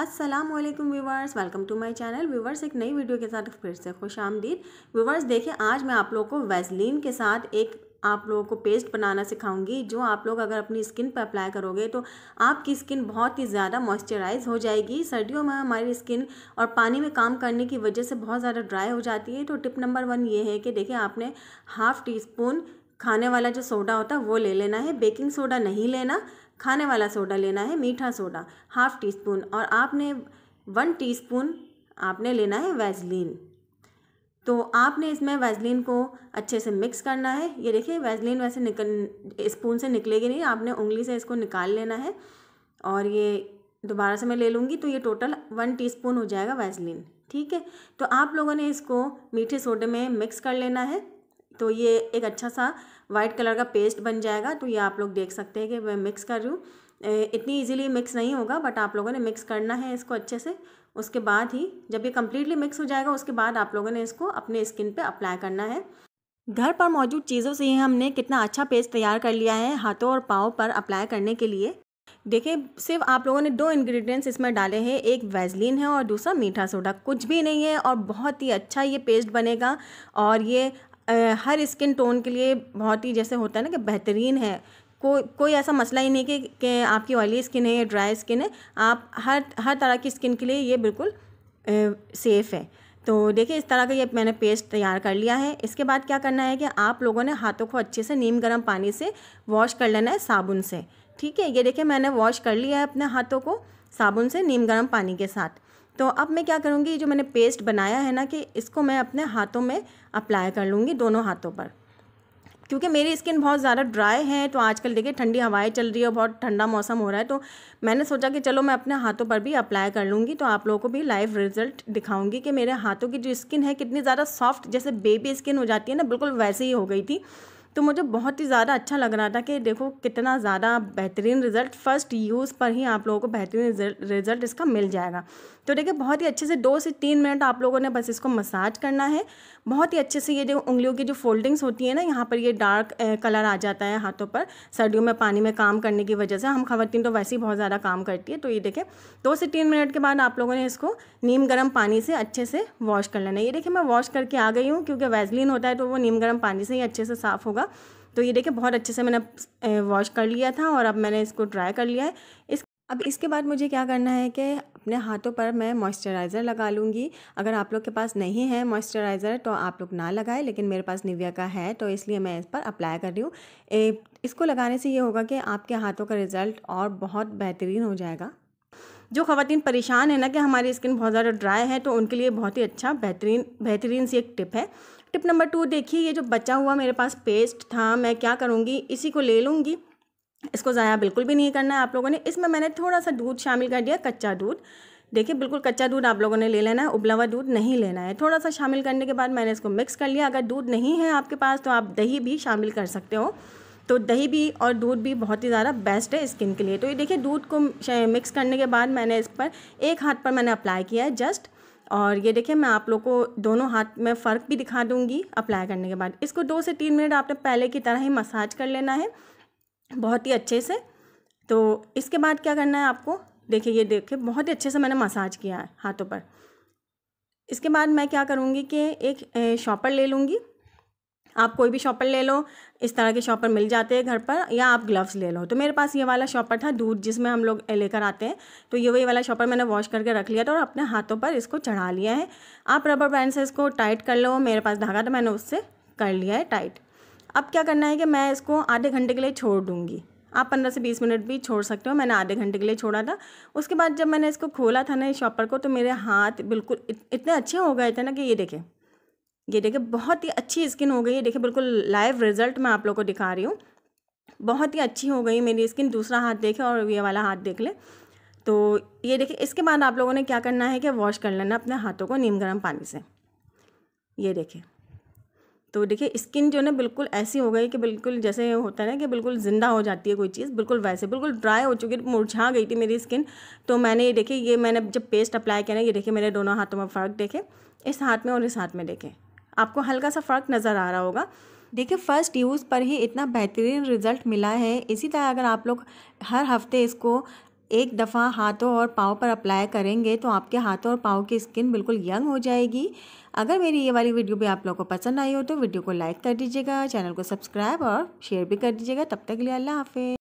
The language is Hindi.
अस्सलाम वालेकुम viewers welcome to my channel viewers एक नई वीडियो के साथ फिर से खुश आमदीद व्यूवर्स देखें आज मैं आप लोगों को वैसलीन के साथ एक आप लोगों को पेस्ट बनाना सिखाऊंगी जो आप लोग अगर अपनी स्किन पर अप्लाई करोगे तो आपकी स्किन बहुत ही ज़्यादा मॉइस्चराइज हो जाएगी सर्दियों में हमारी स्किन और पानी में काम करने की वजह से बहुत ज़्यादा ड्राई हो जाती है तो टिप नंबर वन ये है कि देखिए आपने हाफ़ टी स्पून खाने वाला जो सोडा होता है वो ले लेना है बेकिंग सोडा नहीं लेना खाने वाला सोडा लेना है मीठा सोडा हाफ टी स्पून और आपने वन टी स्पून आपने लेना है वैजलिन तो आपने इसमें वैजलिन को अच्छे से मिक्स करना है ये देखिए वैजलिन वैसे निकल स्पून से निकलेगी नहीं आपने उंगली से इसको निकाल लेना है और ये दोबारा से मैं ले लूँगी तो ये टोटल वन टीस्पून हो जाएगा वैजलिन ठीक है तो आप लोगों ने इसको मीठे सोडे में मिक्स कर लेना है तो ये एक अच्छा सा वाइट कलर का पेस्ट बन जाएगा तो ये आप लोग देख सकते हैं कि मैं मिक्स कर रही हूँ इतनी इजीली मिक्स नहीं होगा बट आप लोगों ने मिक्स करना है इसको अच्छे से उसके बाद ही जब ये कम्प्लीटली मिक्स हो जाएगा उसके बाद आप लोगों ने इसको अपने स्किन पर अप्लाई करना है घर पर मौजूद चीज़ों से ही हमने कितना अच्छा पेस्ट तैयार कर लिया है हाथों और पाँव पर अप्लाई करने के लिए देखिए सिर्फ आप लोगों ने दो इंग्रेडिएंट्स इसमें डाले हैं एक वैजलिन है और दूसरा मीठा सोडा कुछ भी नहीं है और बहुत ही अच्छा ये पेस्ट बनेगा और ये हर स्किन टोन के लिए बहुत ही जैसे होता है ना कि बेहतरीन है कोई कोई ऐसा मसला ही नहीं कि, कि आपकी ऑयली स्किन है या ड्राई स्किन है आप हर हर तरह की स्किन के लिए ये बिल्कुल सेफ़ है तो देखिए इस तरह का ये मैंने पेस्ट तैयार कर लिया है इसके बाद क्या करना है कि आप लोगों ने हाथों को अच्छे से नीम गर्म पानी से वॉश कर लेना है साबुन से ठीक है ये देखिए मैंने वॉश कर लिया है अपने हाथों को साबुन से नीम गर्म पानी के साथ तो अब मैं क्या करूँगी जो मैंने पेस्ट बनाया है ना कि इसको मैं अपने हाथों में अप्लाई कर लूँगी दोनों हाथों पर क्योंकि मेरी स्किन बहुत ज़्यादा ड्राई है तो आजकल देखिए ठंडी हवाएं चल रही है बहुत ठंडा मौसम हो रहा है तो मैंने सोचा कि चलो मैं अपने हाथों पर भी अप्लाई कर लूँगी तो आप लोगों को भी लाइव रिजल्ट दिखाऊंगी कि मेरे हाथों की जो स्किन है कितनी ज़्यादा सॉफ्ट जैसे बेबी स्किन हो जाती है ना बिल्कुल वैसे ही हो गई थी तो मुझे बहुत ही ज़्यादा अच्छा लग रहा था कि देखो कितना ज़्यादा बेहतरीन रिज़ल्ट फ़र्स्ट यूज़ पर ही आप लोगों को बेहतरीन रिज़ल्ट इसका मिल जाएगा तो देखिए बहुत ही अच्छे से दो से तीन मिनट आप लोगों ने बस इसको मसाज करना है बहुत ही अच्छे से ये जो उंगलियों की जो फोल्डिंग्स होती है ना यहाँ पर ये डार्क कलर आ जाता है हाथों पर सर्दियों में पानी में काम करने की वजह से हम खातन तो वैसे ही बहुत ज़्यादा काम करती है तो ये देखें दो से तीन मिनट के बाद आप लोगों ने इसको नीम गर्म पानी से अच्छे से वॉश कर लेना ये देखिए मैं वॉश करके आ गई हूँ क्योंकि वैजलिन होता है तो वो नीम गर्म पानी से ही अच्छे से साफ़ होगा तो ये देखें बहुत अच्छे से मैंने वॉश कर लिया था और अब मैंने इसको ड्राई कर लिया है इस अब इसके बाद मुझे क्या करना है कि अपने हाथों पर मैं मॉइस्चराइज़र लगा लूँगी अगर आप लोग के पास नहीं है मॉइस्चराइज़र तो आप लोग ना लगाएं लेकिन मेरे पास निविया का है तो इसलिए मैं इस पर अप्लाई कर रही हूँ इसको लगाने से ये होगा कि आपके हाथों का रिज़ल्ट और बहुत बेहतरीन हो जाएगा जो खातन परेशान है ना कि हमारी स्किन बहुत ज़्यादा ड्राई है तो उनके लिए बहुत ही अच्छा बेहतरीन बेहतरीन सी एक टिप है टिप नंबर टू देखिए ये जो बचा हुआ मेरे पास पेस्ट था मैं क्या करूँगी इसी को ले लूँगी इसको ज़ाया बिल्कुल भी नहीं करना है आप लोगों ने इसमें मैंने थोड़ा सा दूध शामिल कर दिया कच्चा दूध देखिए बिल्कुल कच्चा दूध आप लोगों ने ले लेना है उबला हुआ दूध नहीं लेना है थोड़ा सा शामिल करने के बाद मैंने इसको मिक्स कर लिया अगर दूध नहीं है आपके पास तो आप दही भी शामिल कर सकते हो तो दही भी और दूध भी बहुत ही ज़्यादा बेस्ट है स्किन के लिए तो ये देखिए दूध को मिक्स करने के बाद मैंने इस पर एक हाथ पर मैंने अप्लाई किया है जस्ट और ये देखिए मैं आप लोग को दोनों हाथ में फ़र्क भी दिखा दूँगी अप्लाई करने के बाद इसको दो से तीन मिनट आपने पहले की तरह ही मसाज कर लेना है बहुत ही अच्छे से तो इसके बाद क्या करना है आपको देखिए ये देखिए बहुत ही अच्छे से मैंने मसाज किया है हाथों पर इसके बाद मैं क्या करूँगी कि एक शॉपर ले लूँगी आप कोई भी शॉपर ले लो इस तरह के शॉपर मिल जाते हैं घर पर या आप ग्लव्स ले लो तो मेरे पास ये वाला शॉपर था दूध जिसमें हम लोग लेकर आते हैं तो ये वही वाला शॉपर मैंने वॉश करके रख लिया था और अपने हाथों पर इसको चढ़ा लिया है आप रबर बैंड से इसको टाइट कर लो मेरे पास धागा था मैंने उससे कर लिया है टाइट अब क्या करना है कि मैं इसको आधे घंटे के लिए छोड़ दूँगी आप पंद्रह से बीस मिनट भी छोड़ सकते हो मैंने आधे घंटे के लिए छोड़ा था उसके बाद जब मैंने इसको खोला था ना इस शॉपर को तो मेरे हाथ बिल्कुल इतने अच्छे हो गए थे ना कि ये देखें ये देखिए बहुत ही अच्छी स्किन हो गई है देखिए बिल्कुल लाइव रिजल्ट मैं आप लोग को दिखा रही हूँ बहुत ही अच्छी हो गई मेरी स्किन दूसरा हाथ देखे और ये वाला हाथ देख ले तो ये देखिए इसके बाद आप लोगों ने क्या करना है कि वॉश कर लेना अपने हाथों को नीम गर्म पानी से ये देखिए तो देखिए स्किन जो ना बिल्कुल ऐसी हो गई कि बिल्कुल जैसे होता है ना कि बिल्कुल ज़िंदा हो जाती है कोई चीज़ बिल्कुल वैसे बिल्कुल ड्राई हो चुकी मुरझा गई थी मेरी स्किन तो मैंने ये देखे ये मैंने जब पेस्ट अप्लाई किया ना ये देखे मेरे दोनों हाथों में फ़र्क देखे इस हाथ में और इस हाथ में देखे आपको हल्का सा फ़र्क नज़र आ रहा होगा देखिए फ़र्स्ट यूज़ पर ही इतना बेहतरीन रिज़ल्ट मिला है इसी तरह अगर आप लोग हर हफ्ते इसको एक दफ़ा हाथों और पाँव पर अप्लाई करेंगे तो आपके हाथों और पाँव की स्किन बिल्कुल यंग हो जाएगी अगर मेरी ये वाली वीडियो भी आप लोगों को पसंद आई हो तो वीडियो को लाइक कर दीजिएगा चैनल को सब्सक्राइब और शेयर भी कर दीजिएगा तब तक के लिए अल्लाह हाफिज़